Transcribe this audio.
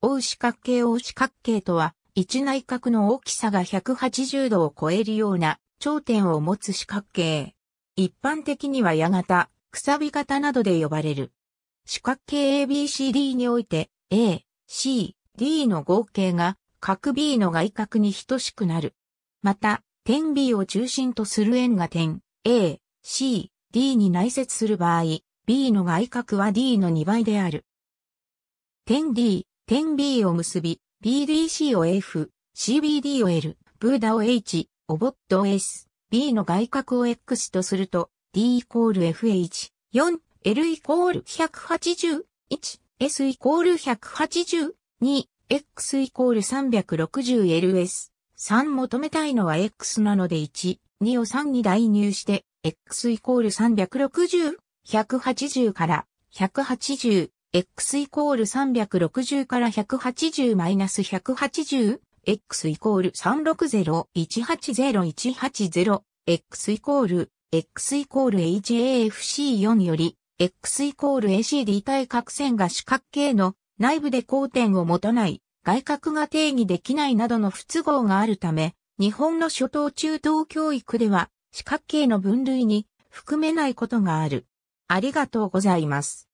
大四角形大四角形とは、一内角の大きさが180度を超えるような頂点を持つ四角形。一般的には矢型、くさび型などで呼ばれる。四角形 ABCD において、A、C、D の合計が角 B の外角に等しくなる。また、点 B を中心とする円が点 A、C、D に内接する場合、B の外角は D の2倍である。点 D、点 B を結び、BDC を F、CBD を L、ブーダを H、オボットを S、B の外角を X とすると、D イコール FH、4、L イコール180、1、S イコール180、2、X イコール 360LS。3求めたいのは X なので1、2を3に代入して、X イコール360、180から180、x イコール360から180マイナス 180x イコール360180180 x イコール x イコール HAFC4 より x イコール ACD 対角線が四角形の内部で交点を持たない外角が定義できないなどの不都合があるため日本の初等中等教育では四角形の分類に含めないことがある。ありがとうございます。